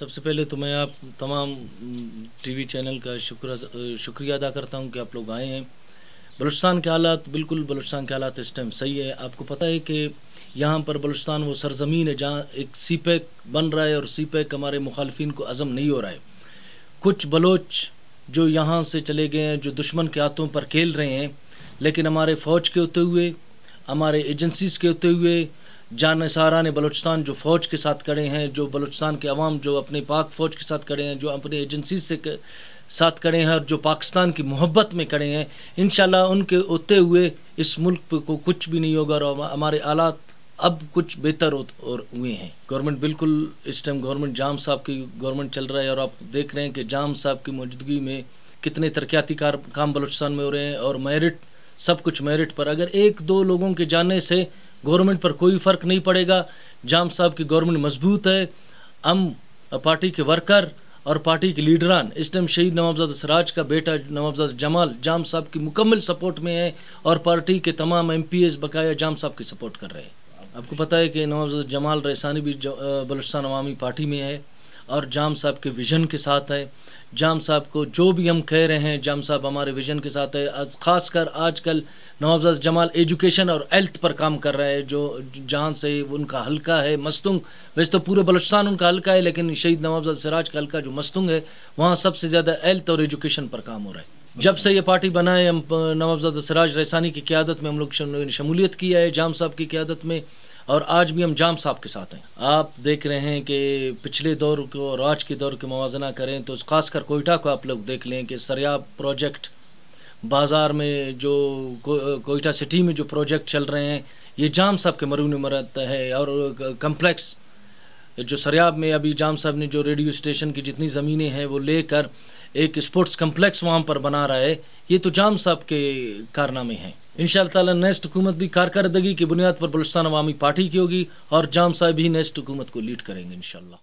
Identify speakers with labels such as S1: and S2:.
S1: सबसे पहले तो मैं आप तमाम टीवी चैनल का शुक्र शुक्रिया अदा करता हूँ कि आप लोग आए हैं बलुस्तान के हालात बिल्कुल बलूचिस्तान के हालात इस टाइम सही है आपको पता है कि यहाँ पर बलूचिस्तान वो सरजमीन है जहाँ एक सी पैक बन रहा है और सी पैक हमारे मुखालफन को अज़म नहीं हो रहा है कुछ बलोच जो यहाँ से चले गए हैं जो दुश्मन के हाथों पर खेल रहे हैं लेकिन हमारे फ़ौज के होते हुए हमारे एजेंसीज़ के होते हुए जान सारा ने बलूचिस्तान जो फ़ौज के साथ खड़े हैं जो बलूचिस्तान के अवाम जो अपने पाक फ़ौज के साथ खड़े हैं जो अपने एजेंसीज से साथ खड़े हैं और जो पाकिस्तान की मोहब्बत में खड़े हैं इन उनके होते हुए इस मुल्क को कुछ भी नहीं होगा और हमारे आलात अब कुछ बेहतर और हुए हैं गवर्नमेंट बिल्कुल इस टाइम गवर्नमेंट जाम साहब की गवर्नमेंट चल रहा है और आप देख रहे हैं कि जाम साहब की मौजूदगी में कितने तरक्याती कार काम बलूचिस्तान में हो रहे हैं और मेरिट सब कुछ मेरिट पर अगर एक दो लोगों के जाने से गवर्नमेंट पर कोई फ़र्क नहीं पड़ेगा जाम साहब की गवर्नमेंट मजबूत है हम पार्टी के वर्कर और पार्टी के लीडरान इस टाइम शहीद नवाबजादा सराज का बेटा नवाबजादा जमाल जाम साहब की मुकम्मल सपोर्ट में है और पार्टी के तमाम एम पी एस बकाया जाम साहब की सपोर्ट कर रहे हैं आपको पता है कि नवाबजादा जमाल रैसानी भी बलुस्तान अवामी पार्टी में है और जाम साहब के विज़न के साथ है जाम साहब को जो भी हम कह रहे हैं जाम साहब हमारे विज़न के साथ है आज ख़ास कर आज कल नवाबजाद जमाल एजुकेशन और हेल्थ पर काम कर रहे हैं जो जहाँ से उनका हल्का है मस्तुंग वैसे तो पूरे बलुचस्तान उनका हल्का है लेकिन शहीद नवाबजाद सिराज का हल्का जो मस्तुंग है वहाँ सबसे ज़्यादा हेल्थ और एजुकेशन पर काम हो रहा है जब से ये पार्टी बनाए हम नवाबजादा सराज रैसानी की क्यादत में हम लोग शमूलियत किया है जाम साहब की क्यादत में और आज भी हम जाम साहब के साथ हैं आप देख रहे हैं कि पिछले दौर को और आज के दौर के मुवजना करें तो खासकर कोयटा को आप लोग देख लें कि सरयाब प्रोजेक्ट बाज़ार में जो कोयटा सिटी में जो प्रोजेक्ट चल रहे हैं ये जाम साहब के मरून मरत है और कम्प्लेक्स जो सरयाब में अभी जाम साहब ने जो रेडियो स्टेशन की जितनी ज़मीनें हैं वो लेकर एक स्पोर्ट्स कम्प्लेक्स वहाँ पर बना रहा है ये तो जाम साहब के कारनामे हैं इन ताला नेक्स्ट हुकूमत भी कारकरदगी की बुनियाद पर बलुस्तान अवामी पार्टी की होगी और जाम साहब ही नेक्स्ट हुकूमत को लीड करेंगे इन